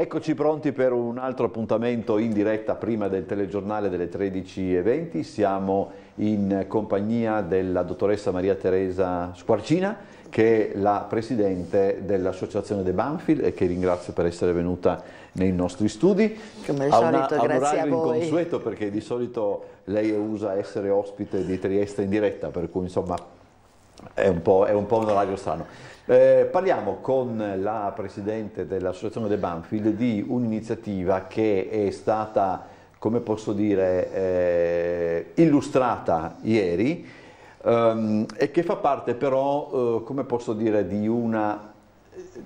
Eccoci pronti per un altro appuntamento in diretta prima del telegiornale delle 13.20. Siamo in compagnia della dottoressa Maria Teresa Squarcina, che è la presidente dell'Associazione De Banfield e che ringrazio per essere venuta nei nostri studi. Come al solito, una, grazie a voi. inconsueto perché di solito lei usa essere ospite di Trieste in diretta, per cui insomma è un po', è un, po un orario strano. Eh, parliamo con la Presidente dell'Associazione De Banfield di un'iniziativa che è stata, come posso dire, eh, illustrata ieri ehm, e che fa parte però, eh, come posso dire, di una,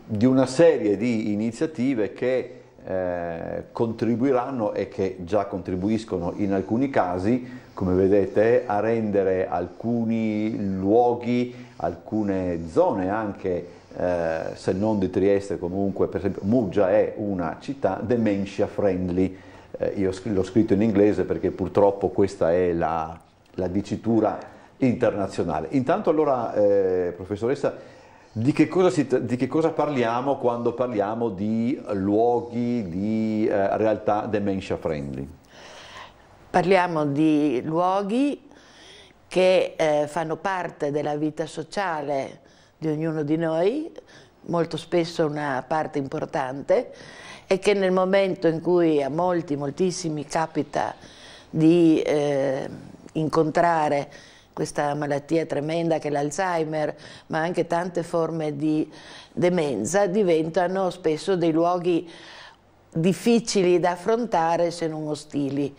di una, serie di iniziative che eh, contribuiranno e che già contribuiscono in alcuni casi, come vedete, a rendere alcuni luoghi alcune zone anche, eh, se non di Trieste comunque, per esempio Muggia è una città dementia friendly, eh, io l'ho scritto in inglese perché purtroppo questa è la, la dicitura internazionale. Intanto allora, eh, professoressa, di che, si, di che, cosa parliamo quando parliamo di luoghi, di eh, realtà dementia friendly? Parliamo di luoghi che eh, fanno parte della vita sociale di ognuno di noi, molto spesso una parte importante, e che nel momento in cui a molti, moltissimi capita di eh, incontrare questa malattia tremenda che è l'Alzheimer, ma anche tante forme di demenza, diventano spesso dei luoghi difficili da affrontare se non ostili.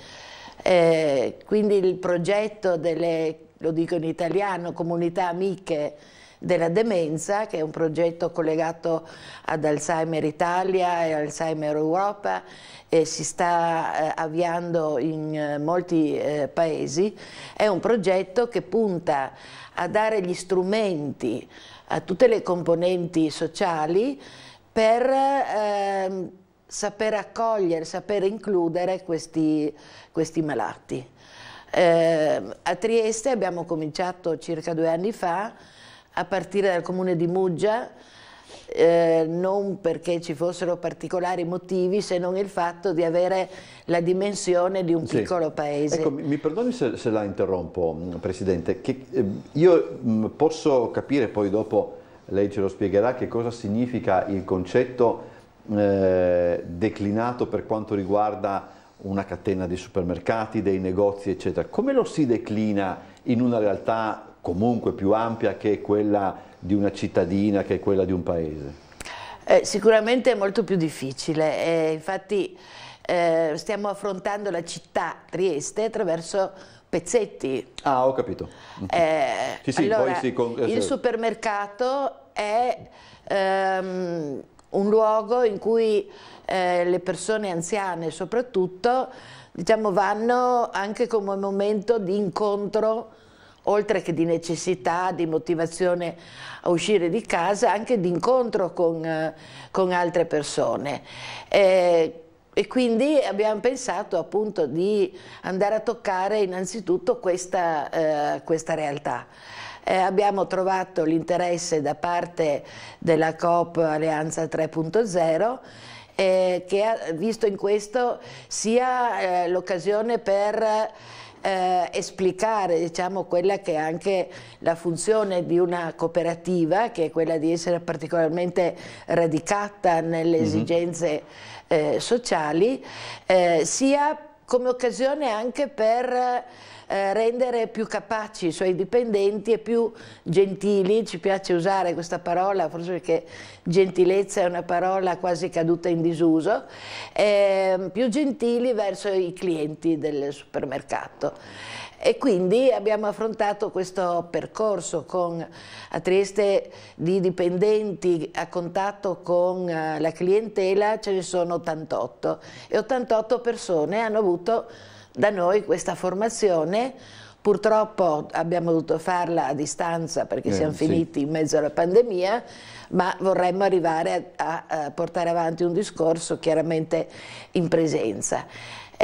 Eh, quindi il progetto delle, lo dico in italiano, comunità amiche della demenza, che è un progetto collegato ad Alzheimer Italia e Alzheimer Europa e si sta eh, avviando in eh, molti eh, paesi, è un progetto che punta a dare gli strumenti a tutte le componenti sociali per ehm, saper accogliere, saper includere questi, questi malati. Eh, a Trieste abbiamo cominciato circa due anni fa, a partire dal comune di Muggia, eh, non perché ci fossero particolari motivi se non il fatto di avere la dimensione di un sì. piccolo paese. Ecco, mi, mi perdoni se, se, la interrompo mm, Presidente, che, eh, io mh, mm, posso capire poi dopo, lei ce lo spiegherà, che cosa significa il concetto di eh, declinato per quanto riguarda una catena di supermercati, dei negozi, eccetera. Come lo si declina in una realtà comunque più ampia che è quella di una cittadina, che è quella di un paese? Eh, sicuramente è molto più difficile, eh, infatti eh, stiamo affrontando la città Trieste attraverso pezzetti. Ah, ho capito. Eh, sì, sì, allora, poi si... Il eh, supermercato è... Ehm, un luogo in cui eh, le persone anziane soprattutto diciamo, vanno anche come momento di incontro oltre che di necessità, di motivazione a uscire di casa, anche di incontro con, eh, con altre persone. Eh, e quindi abbiamo pensato appunto di andare a toccare innanzitutto questa, eh, questa realtà. Eh, abbiamo trovato l'interesse da parte della COP Alleanza 3.0 eh, che ha visto in questo sia eh, l'occasione per eh, esplicare diciamo, quella che è anche la funzione di una cooperativa, che è quella di essere particolarmente radicata nelle mm -hmm. esigenze eh, sociali, eh, sia come occasione anche per eh, rendere più capaci i suoi dipendenti e più gentili, ci piace usare questa parola, forse perché gentilezza è una parola quasi caduta in disuso, eh, più gentili verso i clienti del supermercato. E quindi abbiamo affrontato questo percorso con a Trieste di dipendenti a contatto con eh, la clientela, ce ne sono 88 e 88 persone hanno avuto da noi questa formazione Purtroppo abbiamo dovuto farla a distanza perché eh, siamo finiti in mezzo alla pandemia, ma vorremmo arrivare a, a portare avanti un discorso chiaramente in presenza.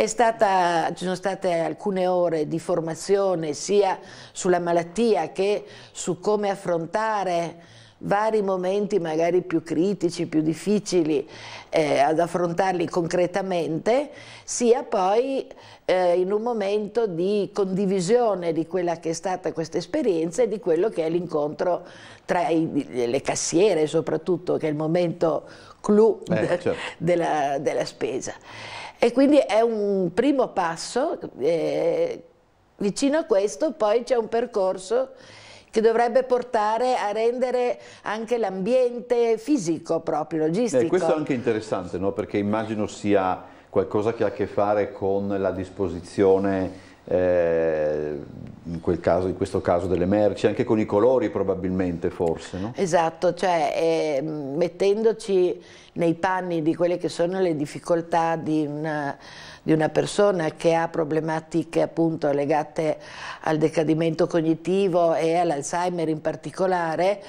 Stata, ci sono state alcune ore di formazione sia sulla malattia che su come affrontare vari momenti magari più critici, più difficili eh, ad affrontarli concretamente, sia poi eh, in un momento di condivisione di quella che è stata questa esperienza e di quello che è l'incontro tra i, le cassiere soprattutto, che è il momento clou eh, certo. della, della spesa. E quindi è un primo passo, eh, vicino a questo poi c'è un percorso che dovrebbe portare a rendere anche l'ambiente fisico proprio, logistico. Eh, questo è anche interessante, no? perché immagino sia qualcosa che ha a che fare con la disposizione eh, in, caso, in, questo caso delle merci, anche con i colori probabilmente forse. No? Esatto, cioè eh, mettendoci nei panni di quelle che sono le difficoltà di una, di una persona che ha problematiche appunto legate al decadimento cognitivo e all'Alzheimer in particolare,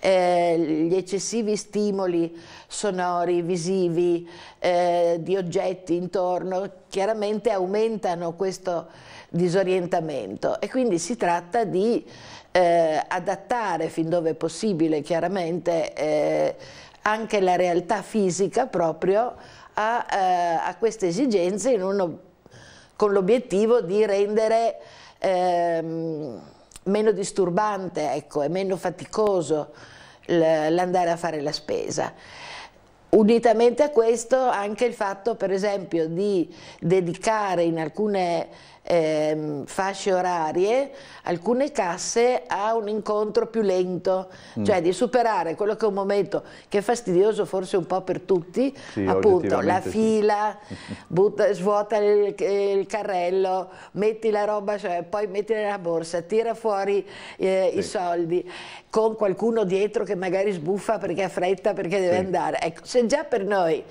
eh, gli eccessivi stimoli sonori, visivi, eh, di oggetti intorno, chiaramente aumentano questo disorientamento e quindi si tratta di eh, adattare fin dove è possibile chiaramente eh, anche la realtà fisica proprio a, eh, a queste esigenze uno, con l'obiettivo di rendere ehm, meno disturbante ecco, e meno faticoso l'andare a fare la spesa. Unitamente a questo anche il fatto per esempio di dedicare in alcune eh, fasce orarie, alcune casse a un incontro più lento, mm. cioè di superare quello che è un momento che è fastidioso forse un po' per tutti, sì, appunto la fila, sì. butta, svuota il, il, carrello, metti la roba, cioè, poi metti nella borsa, tira fuori eh, sì. i soldi, con qualcuno dietro che magari sbuffa perché ha fretta, perché deve andare. Ecco, se già per noi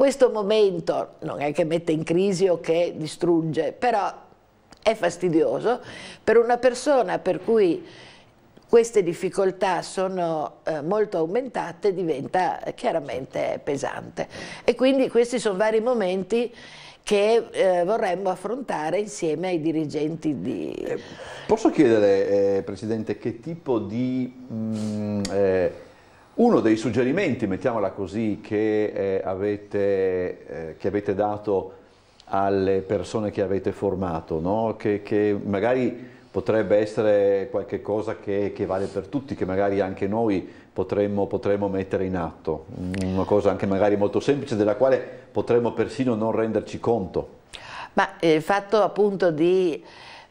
questo momento non è che mette in crisi o che distrugge, però è fastidioso per una persona per cui queste difficoltà sono eh, molto aumentate, diventa eh, chiaramente pesante. E quindi questi sono vari momenti che eh, vorremmo affrontare insieme ai dirigenti di... Eh, posso chiedere, eh, Presidente, che tipo di mh, mm, eh, uno dei suggerimenti, mettiamola così, che, eh, avete, eh, che avete, dato alle persone che avete formato, no? che, che, magari potrebbe essere qualcosa che, che, vale per tutti, che magari anche noi potremmo, potremmo mettere in atto, una cosa anche magari molto semplice della quale potremmo persino non renderci conto. Ma il fatto appunto di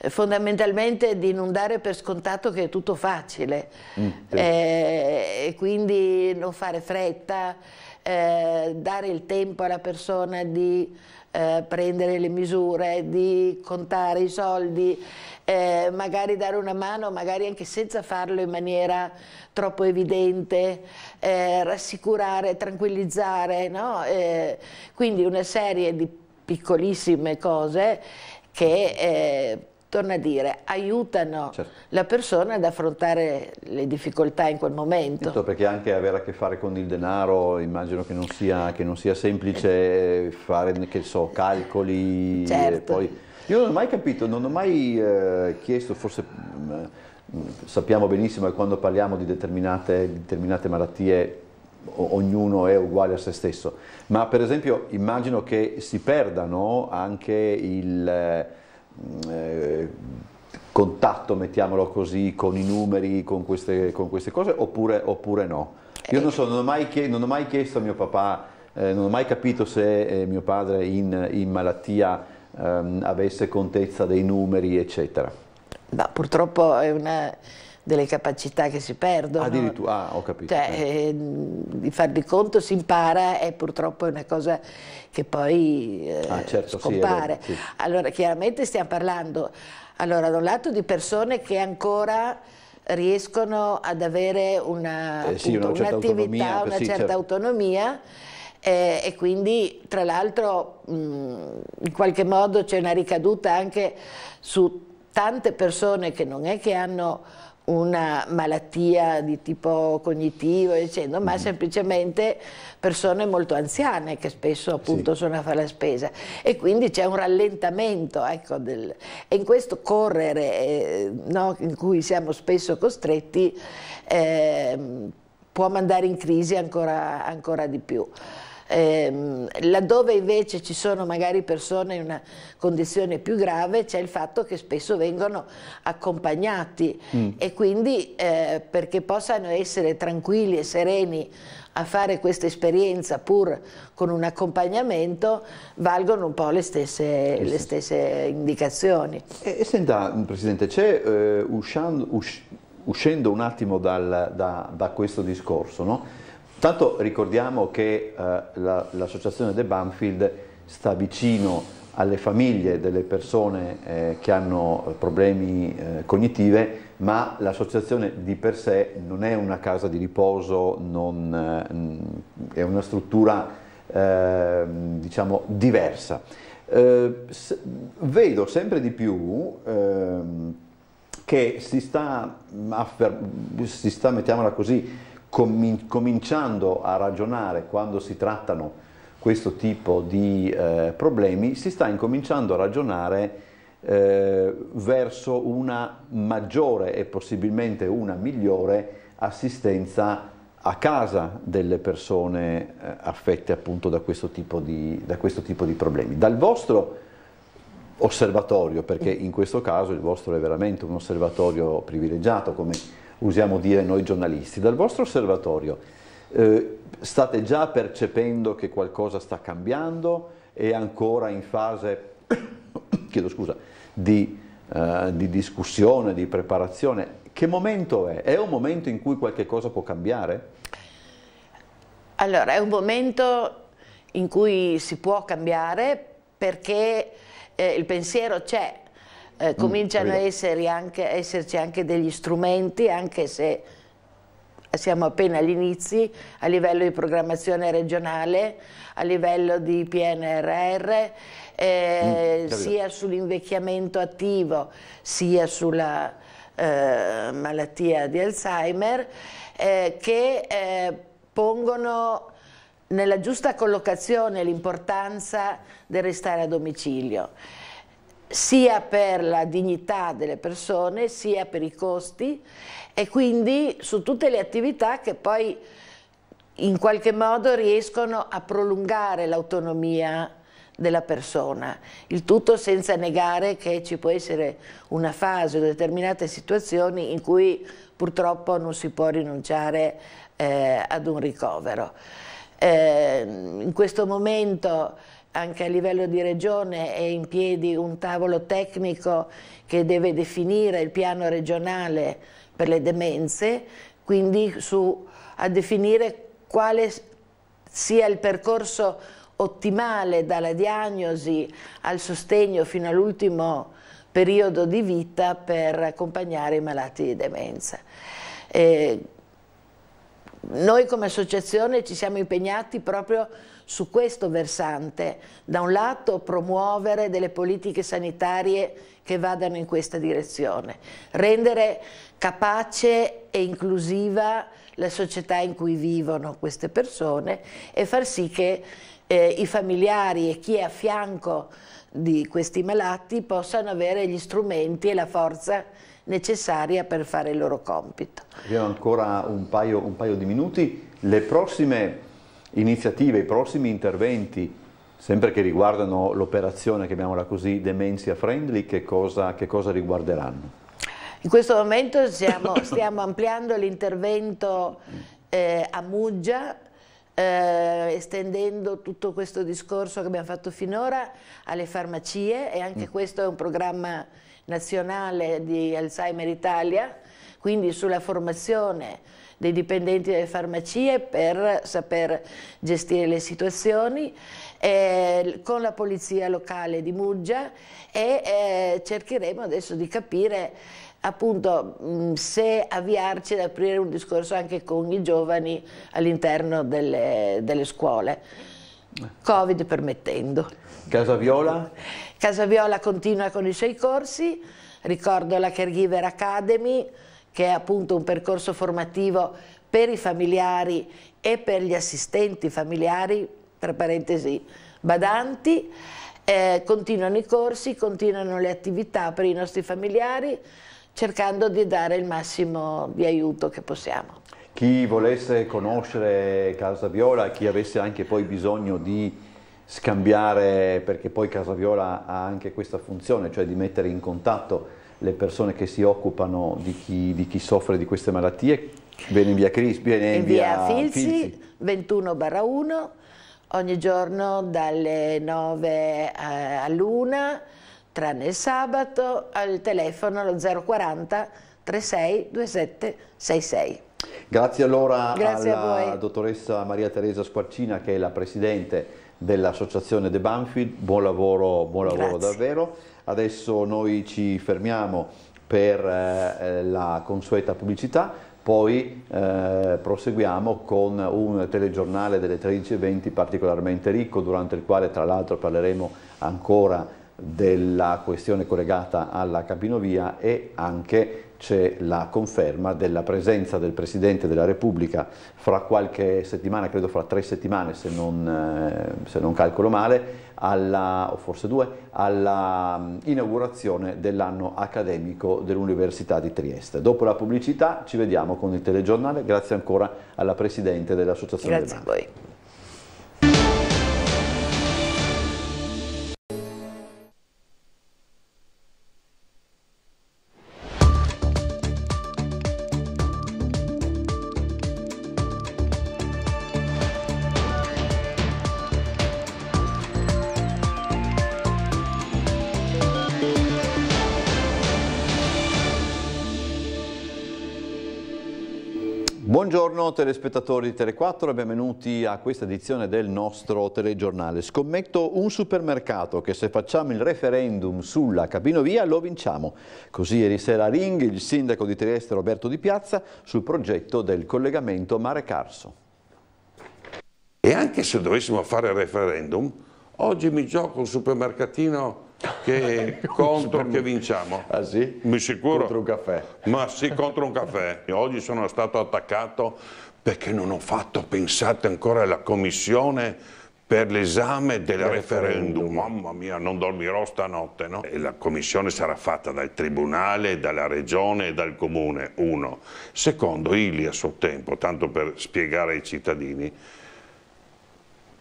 fondamentalmente di non dare per scontato che è tutto facile mm, sì. eh, e quindi non fare fretta, eh, dare il tempo alla persona di eh, prendere le misure, di contare i soldi, eh, magari dare una mano, magari anche senza farlo in maniera troppo evidente, eh, rassicurare, tranquillizzare, no? Eh, quindi una serie di piccolissime cose che eh, torna a dire, aiutano certo. la persona ad affrontare le difficoltà in quel momento. Certo, perché anche avere a che fare con il denaro immagino che non sia, che non sia semplice fare, che so, calcoli certo. poi... Io non ho mai capito, non ho mai eh, chiesto, forse mh, mm, mm, sappiamo benissimo che quando parliamo di determinate, determinate malattie ognuno è uguale a se stesso, ma per esempio immagino che si perdano anche il eh, Mm, eh, contatto, mettiamolo così, con i numeri, con queste, con queste cose, oppure, oppure, no? Io non so, non ho mai, chiesto, ho mai chiesto a mio papà, eh, non ho mai capito se eh, mio padre in, in malattia ehm, avesse contezza dei numeri, eccetera. Ma purtroppo è una delle capacità che si perdono. Addirittura, ah, ho capito. Cioè, eh. eh di farli conto si impara e purtroppo è una cosa che poi eh, ah, certo, scompare. Sì, vero, sì. Allora, chiaramente stiamo parlando, allora, da un lato di persone che ancora riescono ad avere un'attività, una, eh, sì, una certa autonomia, una certa certo. autonomia eh, e quindi tra l'altro in qualche modo c'è una ricaduta anche su tante persone che non è che hanno una malattia di tipo cognitivo, dicendo, ma mm-hmm. semplicemente persone molto anziane che spesso appunto sì. sono a fare la spesa e quindi c'è un rallentamento ecco, del... e in questo correre eh, no, in cui siamo spesso costretti eh, può mandare in crisi ancora, ancora di più. Ehm, laddove invece ci sono magari persone in una condizione più grave c'è il fatto che spesso vengono accompagnati mm. e quindi eh, perché possano essere tranquilli e sereni a fare questa esperienza pur con un accompagnamento valgono un po' le stesse, eh le stesse indicazioni. E, e senta Presidente, c'è eh, uscendo, usc uscendo, un attimo dal, da, da, questo discorso, no? Tanto ricordiamo che eh, l'associazione la, De Banfield sta vicino alle famiglie delle persone eh, che hanno problemi eh, cognitive, ma l'associazione di per sé non è una casa di riposo, non, mm, è una struttura ehm, diciamo diversa. Eh, Se, vedo sempre di più ehm, che si sta, si sta mettiamola così, cominciando a ragionare quando si trattano questo tipo di eh, problemi, si sta incominciando a ragionare eh, verso una maggiore e possibilmente una migliore assistenza a casa delle persone eh, affette appunto da questo, di, da questo, tipo di, problemi. Dal vostro osservatorio, perché in questo caso il vostro è veramente un osservatorio privilegiato, come usiamo dire noi giornalisti. Dal vostro osservatorio eh, state già percependo che qualcosa sta cambiando? È ancora in fase scusa, di, eh, di discussione, di preparazione? Che momento è? È un momento in cui qualche cosa può cambiare? Allora, è un momento in cui si può cambiare perché eh, il pensiero c'è, eh, mm, cominciano mm, a esserci anche degli strumenti, anche se siamo appena agli inizi, a livello di programmazione regionale, a livello di PNRR, eh, mm, sia sull'invecchiamento attivo, sia sulla eh, malattia di Alzheimer, eh, che eh, pongono nella giusta collocazione l'importanza del restare a domicilio sia per la dignità delle persone sia per i costi e quindi su tutte le attività che poi in qualche modo riescono a prolungare l'autonomia della persona, il tutto senza negare che ci può essere una fase o determinate situazioni in cui purtroppo non si può rinunciare eh, ad un ricovero. Eh, in questo momento anche a livello di regione è in piedi un tavolo tecnico che deve definire il piano regionale per le demenze, quindi su, a definire quale sia il percorso ottimale dalla diagnosi al sostegno fino all'ultimo periodo di vita per accompagnare i malati di demenza. Eh, noi come associazione ci siamo impegnati proprio su questo versante, da un lato promuovere delle politiche sanitarie che vadano in questa direzione, rendere capace e inclusiva la società in cui vivono queste persone e far sì che eh, i familiari e chi è a fianco di questi malati possano avere gli strumenti e la forza necessaria per fare il loro compito. Abbiamo ancora un paio, un paio di minuti. Le prossime iniziative, i prossimi interventi, sempre che riguardano l'operazione, chiamiamola così, Dementia Friendly, che cosa, che cosa riguarderanno? In questo momento siamo, stiamo ampliando l'intervento eh, a Muggia, eh, estendendo tutto questo discorso che abbiamo fatto finora alle farmacie e anche mm. questo è un programma nazionale di Alzheimer Italia, quindi sulla formazione dei dipendenti delle farmacie per saper gestire le situazioni, eh, con la polizia locale di Muggia e eh, cercheremo adesso di capire appunto mm, se avviarci ad aprire un discorso anche con i giovani all'interno delle, delle scuole, Covid permettendo. Casa Viola? Casa Viola continua con i suoi corsi, ricordo la Caregiver Academy, che è appunto un percorso formativo per i familiari e per gli assistenti familiari, tra parentesi badanti, eh, continuano i corsi, continuano le attività per i nostri familiari, cercando di dare il massimo di aiuto che possiamo. Chi volesse conoscere Casa Viola, chi avesse anche poi bisogno di scambiare, perché poi Casa Viola ha anche questa funzione, cioè di mettere in contatto le persone che si occupano di chi, di chi soffre di queste malattie, viene in via Crispi, viene in via, via Filzi, Filzi. 21 1, ogni giorno dalle 9 eh, all'una, tranne il sabato, al telefono 040 36 27 66. Grazie allora Grazie alla dottoressa Maria Teresa Squarcina che è la Presidente dell'associazione De Banfield, buon lavoro, buon lavoro davvero. Adesso noi ci fermiamo per eh, eh, la consueta pubblicità, poi eh, proseguiamo con un telegiornale delle 13.20 particolarmente ricco, durante il quale tra l'altro parleremo ancora della questione collegata alla cabinovia e anche c'è la conferma della presenza del Presidente della Repubblica fra qualche settimana, credo fra tre settimane se non, eh, se non calcolo male, alla, o forse due, alla mm, inaugurazione dell'anno accademico dell'Università di Trieste. Dopo la pubblicità ci vediamo con il telegiornale, grazie ancora alla Presidente dell'Associazione Grazie a voi. Buongiorno telespettatori di Tele4 e benvenuti a questa edizione del nostro telegiornale. Scommetto un supermercato che se facciamo il referendum sulla cabinovia lo vinciamo. Così ieri sera a Ring il sindaco di Trieste Roberto Di Piazza sul progetto del collegamento Mare Carso. E anche se dovessimo fare il referendum, oggi mi gioco un supermercatino che contro che vinciamo. Ah sì? Mi sicuro? Contro un caffè. Ma sì, contro un caffè. Io oggi sono stato attaccato perché non ho fatto, pensate ancora, alla commissione per l'esame del referendum. referendum. Mamma mia, non dormirò stanotte, no? E la commissione sarà fatta dal tribunale, dalla regione e dal comune, uno. Secondo, Ili a suo tempo, tanto per spiegare ai cittadini,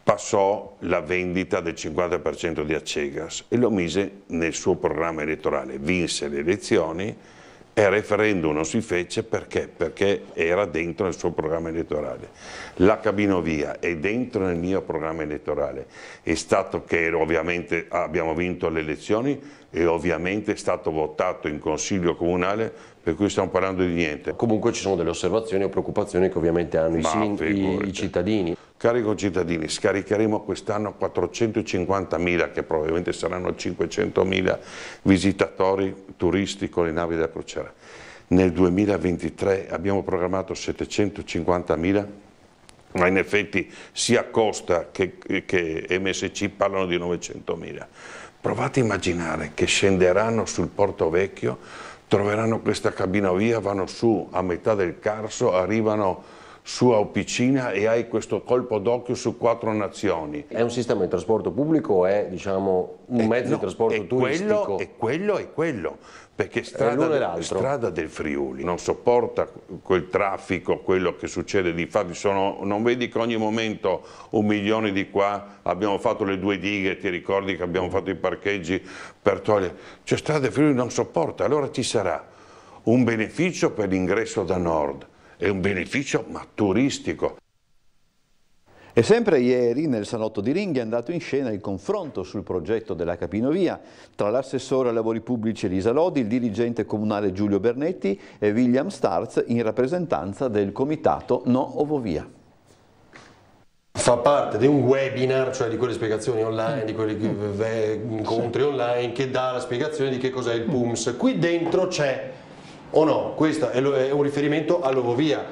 passò la vendita del 50% di Acegas e lo mise nel suo programma elettorale, vinse le elezioni e il referendum non si fece perché? Perché era dentro nel suo programma elettorale. La cabinovia è dentro nel mio programma elettorale. È stato che ovviamente abbiamo vinto le elezioni e ovviamente è stato votato in consiglio comunale per cui stiamo parlando di niente. Comunque ci sono delle osservazioni o preoccupazioni che ovviamente hanno i, i cittadini. Cari concittadini, scaricheremo quest'anno 450.000, che probabilmente saranno 500.000 visitatori turisti con le navi da crociera. Nel 2023 abbiamo programmato 750.000, ma in effetti sia Costa che, che MSC parlano di 900.000. Provate a immaginare che scenderanno sul Porto Vecchio, troveranno questa cabina via, vanno su a metà del Carso, arrivano sua officina e hai questo colpo d'occhio su quattro nazioni. È un sistema di trasporto pubblico o è diciamo, un è, eh, mezzo no, di trasporto è turistico? Quello, è quello e quello, perché strada, è strada, del Friuli non sopporta quel traffico, quello che succede, difatti sono, non vedi che ogni momento un milione di qua abbiamo fatto le due dighe, ti ricordi che abbiamo fatto i parcheggi per togliere, cioè strada del Friuli non sopporta, allora ci sarà un beneficio per l'ingresso da nord, è un beneficio ma turistico. E sempre ieri nel Salotto di Ringhi è andato in scena il confronto sul progetto della capinovia tra l'assessore ai lavori pubblici Elisa Lodi, il dirigente comunale Giulio Bernetti e William Starz in rappresentanza del comitato No Ovovia fa parte di un webinar, cioè di quelle spiegazioni online, di quegli mm. incontri online che dà la spiegazione di che cos'è il PUMS. Qui dentro c'è o no? Questo è un riferimento all'Ovovia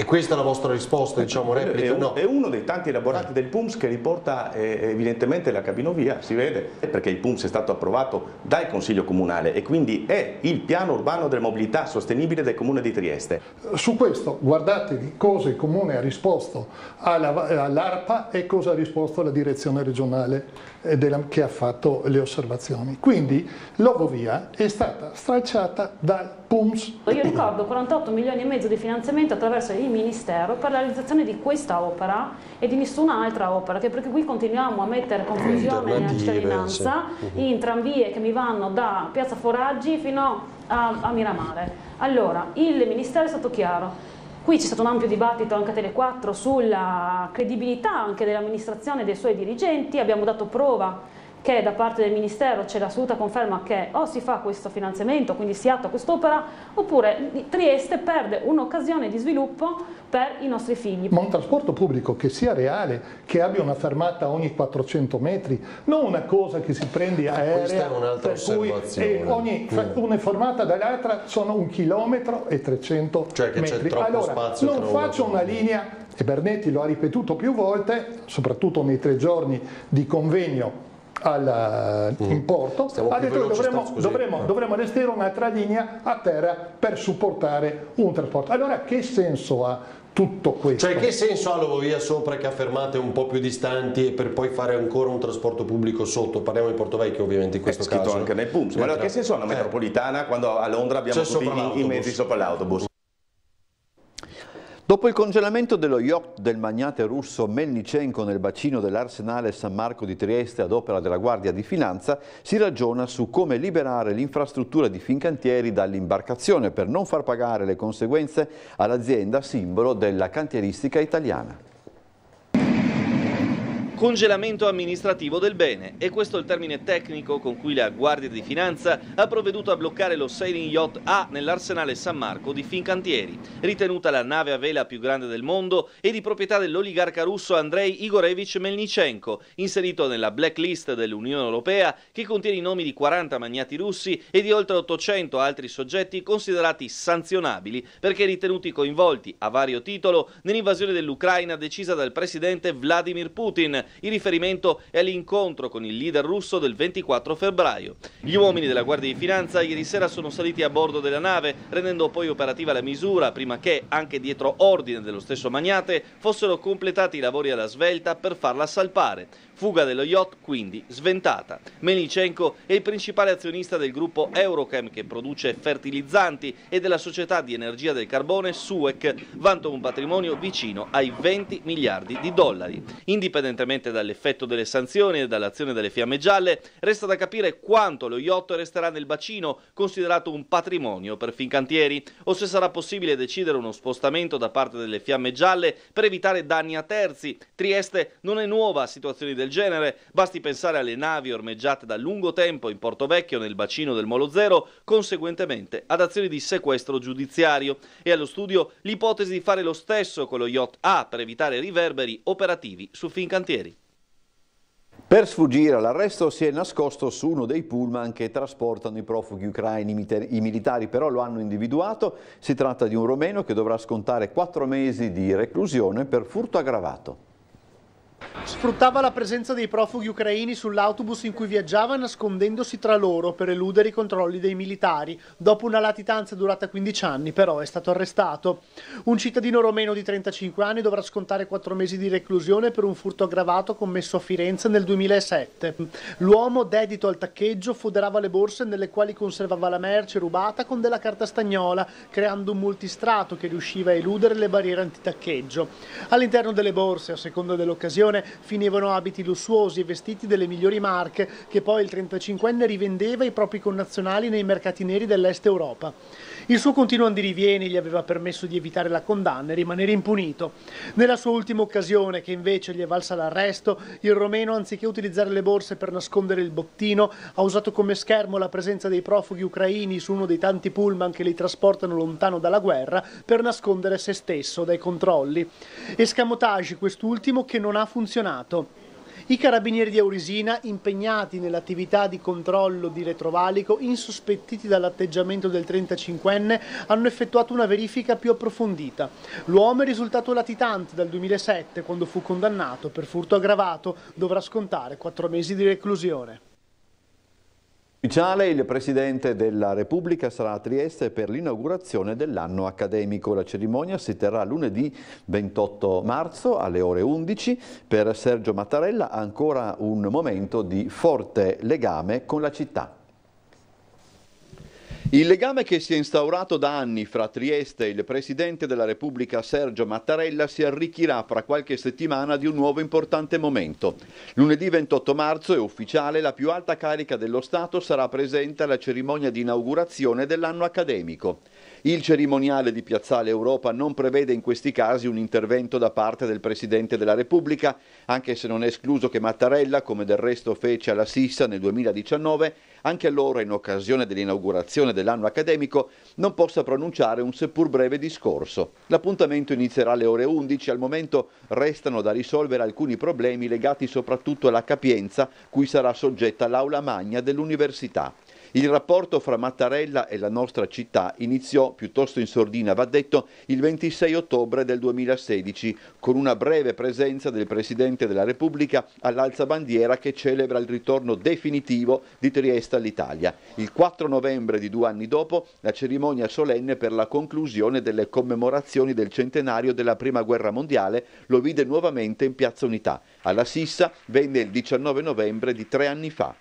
e questa è la vostra risposta, diciamo, eh, replica? È, no. è uno dei tanti elaborati ah. del PUMS che riporta eh, evidentemente la cabinovia, si vede, eh, perché il PUMS è stato approvato dal Consiglio Comunale e quindi è il piano urbano della mobilità sostenibile del Comune di Trieste. Eh, su questo guardate cosa il Comune ha risposto all'ARPA e cosa ha risposto la direzione regionale della, che ha fatto le osservazioni. Quindi l'Ovovia è stata stralciata dal PUMS. Io ricordo 48 milioni e mezzo di finanziamento attraverso il il Ministero per la realizzazione di questa opera e di nessun'altra opera, perché qui continuiamo a mettere confusione nella cittadinanza sì. in tranvie che mi vanno da Piazza Foraggi fino a, a Miramare. Allora, il Ministero è stato chiaro, Qui c'è stato un ampio dibattito anche a Tele4 sulla credibilità anche dell'amministrazione e dei suoi dirigenti, abbiamo dato prova che da parte del Ministero c'è l'assoluta conferma che o oh, si fa questo finanziamento, quindi si attua quest'opera, oppure Trieste perde un'occasione di sviluppo per i nostri figli. Ma un trasporto pubblico che sia reale, che abbia una fermata ogni 400 metri, non una cosa che si prende aerea, Questa è un'altra per eh, ogni, mm. una fermata dall'altra sono un chilometro e 300 cioè che metri. allora, non faccio una linea, e Bernetti lo ha ripetuto più volte, soprattutto nei tre giorni di convegno al, eh, mm. in porto, Stiamo ha detto che dovremo, dovremo, ah. dovremo allestire una tralinea a terra per supportare un trasporto. Allora che senso ha tutto questo. Cioè che senso ha Lovovia sopra che ha fermate un po' più distanti e per poi fare ancora un trasporto pubblico sotto? Parliamo di Porto Vecchio ovviamente in questo caso. È scritto anche nel PUMS. Ma eh, allora, che senso ha una eh. metropolitana quando a Londra abbiamo cioè, tutti i, mezzi sopra l'autobus? Dopo il congelamento dello yacht del magnate russo Melnichenko nel bacino dell'arsenale San Marco di Trieste ad opera della Guardia di Finanza, si ragiona su come liberare l'infrastruttura di Fincantieri dall'imbarcazione per non far pagare le conseguenze all'azienda simbolo della cantieristica italiana congelamento amministrativo del bene. E questo è il termine tecnico con cui la Guardia di Finanza ha provveduto a bloccare lo sailing yacht A nell'arsenale San Marco di Fincantieri, ritenuta la nave a vela più grande del mondo e di proprietà dell'oligarca russo Andrei Igorevich Melnichenko, inserito nella blacklist dell'Unione Europea che contiene i nomi di 40 magnati russi e di oltre 800 altri soggetti considerati sanzionabili perché ritenuti coinvolti a vario titolo nell'invasione dell'Ucraina decisa dal presidente Vladimir Putin il riferimento è all'incontro con il leader russo del 24 febbraio. Gli uomini della Guardia di Finanza ieri sera sono saliti a bordo della nave, rendendo poi operativa la misura, prima che, anche dietro ordine dello stesso Magnate, fossero completati i lavori alla svelta per farla salpare. Fuga dello yacht quindi sventata. Melicenko è il principale azionista del gruppo Eurochem che produce fertilizzanti e della società di energia del carbone Suec, vanto un patrimonio vicino ai 20 miliardi di dollari. Indipendentemente sicuramente dall'effetto delle sanzioni e dall'azione delle fiamme gialle, resta da capire quanto lo yacht resterà nel bacino, considerato un patrimonio per Fincantieri, o se sarà possibile decidere uno spostamento da parte delle fiamme gialle per evitare danni a terzi. Trieste non è nuova a situazioni del genere, basti pensare alle navi ormeggiate da lungo tempo in Porto Vecchio nel bacino del Molo Zero, conseguentemente ad azioni di sequestro giudiziario e allo studio l'ipotesi di fare lo stesso con lo yacht A per evitare riverberi operativi su Fincantieri. Per sfuggire all'arresto si è nascosto su uno dei pullman che trasportano i profughi ucraini, i militari però lo hanno individuato, si tratta di un romeno che dovrà scontare quattro mesi di reclusione per furto aggravato. Sfruttava la presenza dei profughi ucraini sull'autobus in cui viaggiava nascondendosi tra loro per eludere i controlli dei militari. Dopo una latitanza durata 15 anni però è stato arrestato. Un cittadino romeno di 35 anni dovrà scontare 4 mesi di reclusione per un furto aggravato commesso a Firenze nel 2007. L'uomo, dedito al taccheggio, foderava le borse nelle quali conservava la merce rubata con della carta stagnola, creando un multistrato che riusciva a eludere le barriere antitaccheggio. All'interno delle borse, a seconda dell'occasione, stazione finivano abiti lussuosi e vestiti delle migliori marche che poi il 35enne rivendeva ai propri connazionali nei mercati neri dell'est Europa. Il suo continuo andirivieni gli aveva permesso di evitare la condanna e rimanere impunito. Nella sua ultima occasione, che invece gli è valsa l'arresto, il romeno, anziché utilizzare le borse per nascondere il bottino, ha usato come schermo la presenza dei profughi ucraini su uno dei tanti pullman che li trasportano lontano dalla guerra per nascondere se stesso dai controlli. Escamotage quest'ultimo che non ha funzionato funzionato. I carabinieri di Aurisina, impegnati nell'attività di controllo di retrovalico, insospettiti dall'atteggiamento del 35enne, hanno effettuato una verifica più approfondita. L'uomo è risultato latitante dal 2007, quando fu condannato per furto aggravato, dovrà scontare quattro mesi di reclusione. Ufficiale, il Presidente della Repubblica sarà a Trieste per l'inaugurazione dell'anno accademico. La cerimonia si terrà lunedì 28 marzo alle ore 11. Per Sergio Mattarella ancora un momento di forte legame con la città. Il legame che si è instaurato da anni fra Trieste e il Presidente della Repubblica Sergio Mattarella si arricchirà fra qualche settimana di un nuovo importante momento. Lunedì 28 marzo è ufficiale, la più alta carica dello Stato sarà presente alla cerimonia di inaugurazione dell'anno accademico. Il cerimoniale di Piazzale Europa non prevede in questi casi un intervento da parte del Presidente della Repubblica, anche se non è escluso che Mattarella, come del resto fece alla Sissa nel 2019, anche allora in occasione dell'inaugurazione dell'anno accademico, non possa pronunciare un seppur breve discorso. L'appuntamento inizierà alle ore 11, al momento restano da risolvere alcuni problemi legati soprattutto alla capienza cui sarà soggetta l'aula magna dell'università. Il rapporto fra Mattarella e la nostra città iniziò, piuttosto in sordina va detto, il 26 ottobre del 2016 con una breve presenza del Presidente della Repubblica all'alzabandiera che celebra il ritorno definitivo di Trieste all'Italia. Il 4 novembre di due anni dopo la cerimonia solenne per la conclusione delle commemorazioni del centenario della Prima Guerra Mondiale lo vide nuovamente in Piazza Unità. Alla Sissa venne il 19 novembre di tre anni fa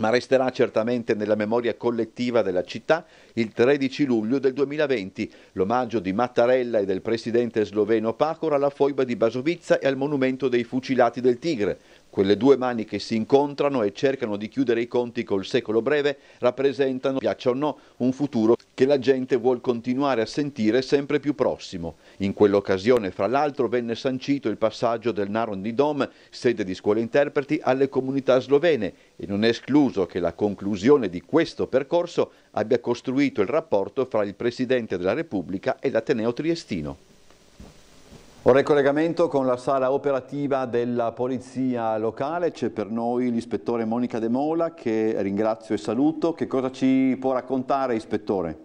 ma resterà certamente nella memoria collettiva della città il 13 luglio del 2020, l'omaggio di Mattarella e del presidente sloveno Pacor alla foiba di Basovizza e al monumento dei fucilati del Tigre, quelle due mani che si incontrano e cercano di chiudere i conti col secolo breve rappresentano, piaccia o no, un futuro che la gente vuol continuare a sentire sempre più prossimo. In quell'occasione, fra l'altro, venne sancito il passaggio del Naron di Dom, sede di scuole interpreti, alle comunità slovene e non è escluso che la conclusione di questo percorso abbia costruito il rapporto fra il Presidente della Repubblica e l'Ateneo Triestino. Ora il collegamento con la sala operativa della Polizia Locale, c'è per noi l'ispettore Monica De Mola che ringrazio e saluto. Che cosa ci può raccontare ispettore?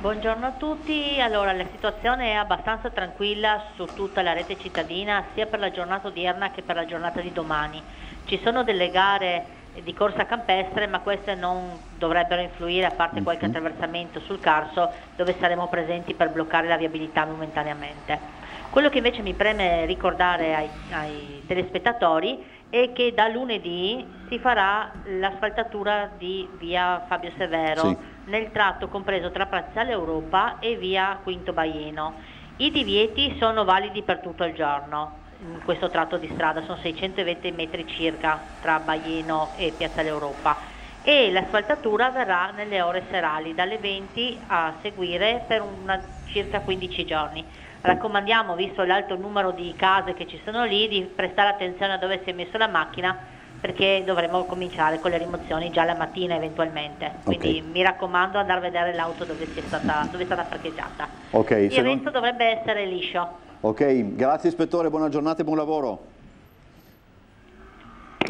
Buongiorno a tutti, allora la situazione è abbastanza tranquilla su tutta la rete cittadina sia per la giornata odierna che per la giornata di domani. Ci sono delle gare di corsa campestre ma queste non dovrebbero influire a parte qualche mhm. attraversamento sul Carso dove saremo presenti per bloccare la viabilità momentaneamente. Quello che invece mi preme ricordare ai, ai telespettatori è che da lunedì si farà l'asfaltatura di via Fabio Severo sì. nel tratto compreso tra Piazzale Europa e via Quinto Baieno. I divieti sono validi per tutto il giorno in questo tratto di strada, sono 620 metri circa tra Baieno e Piazzale Europa e l'asfaltatura avverrà nelle ore serali dalle 20 a seguire per una, circa 15 giorni raccomandiamo, visto l'alto numero di case che ci sono lì, di prestare attenzione a dove si è messa la macchina perché dovremo cominciare con le rimozioni già la mattina eventualmente. Quindi okay. mi raccomando andare a vedere l'auto dove, è stata, dove è stata parcheggiata. Okay, Il evento non... dovrebbe essere liscio. Ok, grazie ispettore, buona giornata e buon lavoro.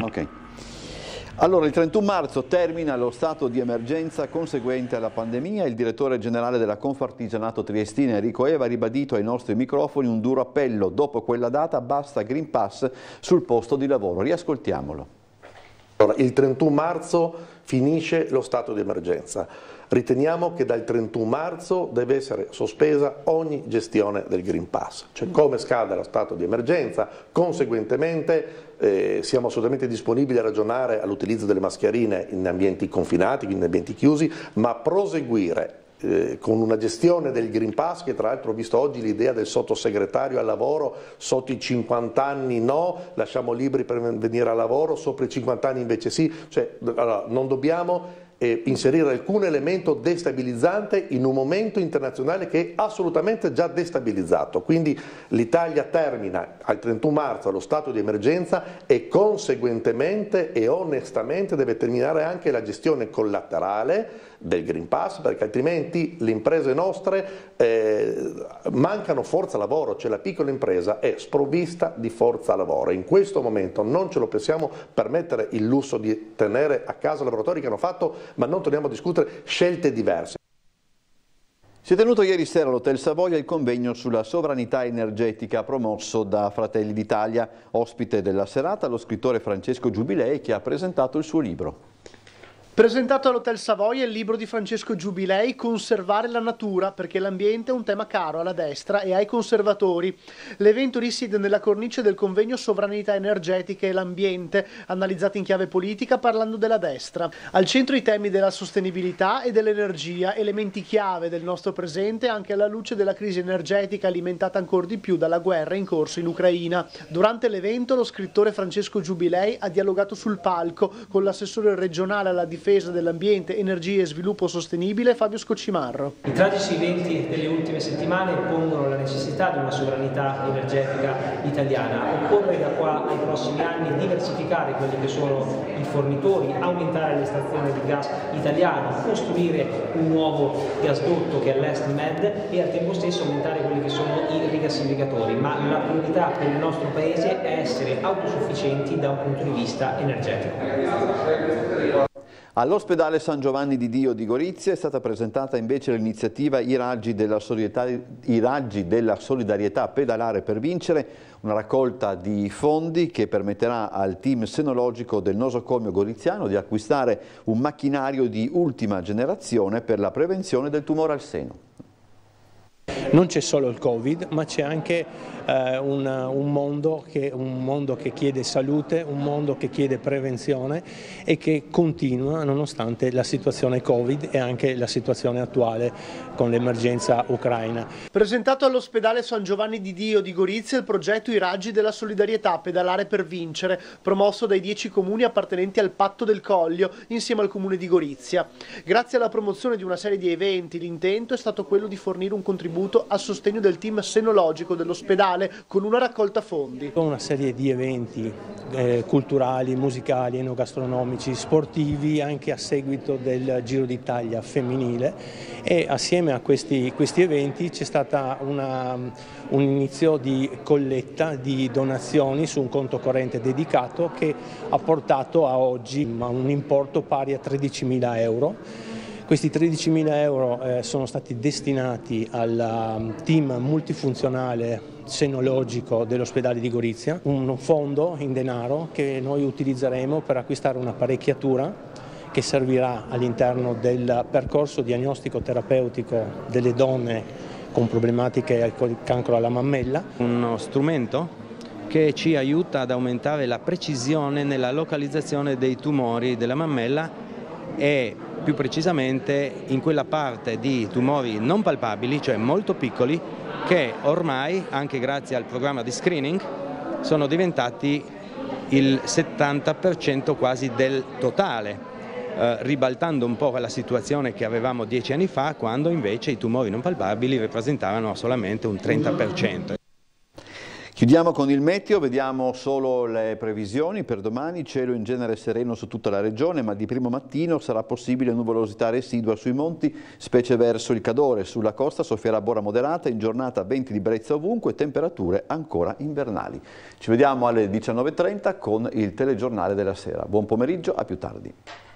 Okay. Allora, il 31 marzo termina lo stato di emergenza conseguente alla pandemia. Il direttore generale della Confartigianato Triestina, Enrico Eva, ha ribadito ai nostri microfoni un duro appello. Dopo quella data basta Green Pass sul posto di lavoro. Riascoltiamolo. Allora, il 31 marzo finisce lo stato di emergenza. Riteniamo che dal 31 marzo deve essere sospesa ogni gestione del Green Pass, cioè come scade lo stato di emergenza, conseguentemente eh, siamo assolutamente disponibili a ragionare all'utilizzo delle mascherine in ambienti confinati, in ambienti chiusi, ma proseguire eh, con una gestione del Green Pass che tra l'altro ho visto oggi l'idea del sottosegretario al lavoro sotto i 50 anni no, lasciamo libri per venire al lavoro, sopra i 50 anni invece sì, cioè, allora, non dobbiamo eh, inserire alcun elemento destabilizzante in un momento internazionale che è assolutamente già destabilizzato. Quindi l'Italia termina al 31 marzo lo stato di emergenza e conseguentemente e onestamente deve terminare anche la gestione collaterale del Green Pass perché altrimenti le imprese nostre eh, mancano forza lavoro, cioè la piccola impresa è sprovvista di forza lavoro. In questo momento non ce lo possiamo permettere il lusso di tenere a casa lavoratori che hanno fatto ma non torniamo a discutere scelte diverse. Si è tenuto ieri sera all'Hotel Savoia il convegno sulla sovranità energetica promosso da Fratelli d'Italia. Ospite della serata lo scrittore Francesco Giubilei che ha presentato il suo libro. Presentato all'Hotel Savoia il libro di Francesco Giubilei Conservare la natura perché l'ambiente è un tema caro alla destra e ai conservatori. L'evento risiede nella cornice del convegno Sovranità energetica e l'ambiente, analizzato in chiave politica parlando della destra. Al centro i temi della sostenibilità e dell'energia, elementi chiave del nostro presente anche alla luce della crisi energetica alimentata ancora di più dalla guerra in corso in Ucraina. Durante l'evento lo scrittore Francesco Giubilei ha dialogato sul palco con l'assessore regionale alla difesa difesa dell'ambiente, energie e sviluppo sostenibile Fabio Scoccimarro. I tragici eventi delle ultime settimane pongono la necessità di una sovranità energetica italiana. Occorre da qua ai prossimi anni diversificare quelli che sono i fornitori, aumentare le stazioni di gas italiano, costruire un nuovo gasdotto che è l'Est Med e al tempo stesso aumentare quelli che sono i rigassificatori. Ma la priorità per il nostro Paese è essere autosufficienti da un punto di vista energetico. All'ospedale San Giovanni di Dio di Gorizia è stata presentata invece l'iniziativa I, I raggi della solidarietà pedalare per vincere, una raccolta di fondi che permetterà al team senologico del nosocomio goriziano di acquistare un macchinario di ultima generazione per la prevenzione del tumore al seno. Non c'è solo il Covid, ma c'è anche eh, un, un, mondo che, un mondo che chiede salute, un mondo che chiede prevenzione e che continua nonostante la situazione Covid e anche la situazione attuale con l'emergenza ucraina. Presentato all'ospedale San Giovanni di Dio di Gorizia il progetto I raggi della solidarietà pedalare per vincere, promosso dai 10 comuni appartenenti al patto del Collio insieme al comune di Gorizia. Grazie alla promozione di una serie di eventi l'intento è stato quello di fornire un contributo a sostegno del team senologico dell'ospedale Biennale con una raccolta fondi. Con una serie di eventi eh, culturali, musicali, enogastronomici, sportivi anche a seguito del Giro d'Italia femminile e assieme a questi, questi eventi c'è stato un inizio di colletta di donazioni su un conto corrente dedicato che ha portato a oggi a un importo pari a 13.000 euro. Questi 13.000 euro eh, sono stati destinati al mm, team multifunzionale senologico dell'ospedale di Gorizia, un fondo in denaro che noi utilizzeremo per acquistare un'apparecchiatura che servirà all'interno del percorso diagnostico terapeutico delle donne con problematiche al cancro alla mammella. Uno strumento che ci aiuta ad aumentare la precisione nella localizzazione dei tumori della mammella e più precisamente in quella parte di tumori non palpabili, cioè molto piccoli, che ormai, anche grazie al programma di screening, sono diventati il 70% quasi del totale, eh, ribaltando un po' la situazione che avevamo dieci anni fa, quando invece i tumori non palpabili rappresentavano solamente un 30%. Chiudiamo con il meteo, vediamo solo le previsioni per domani, cielo in genere sereno su tutta la regione, ma di primo mattino sarà possibile nuvolosità residua sui monti, specie verso il Cadore, sulla costa soffierà bora moderata, in giornata venti di brezza ovunque, temperature ancora invernali. Ci vediamo alle 19.30 con il telegiornale della sera. Buon pomeriggio, a più tardi.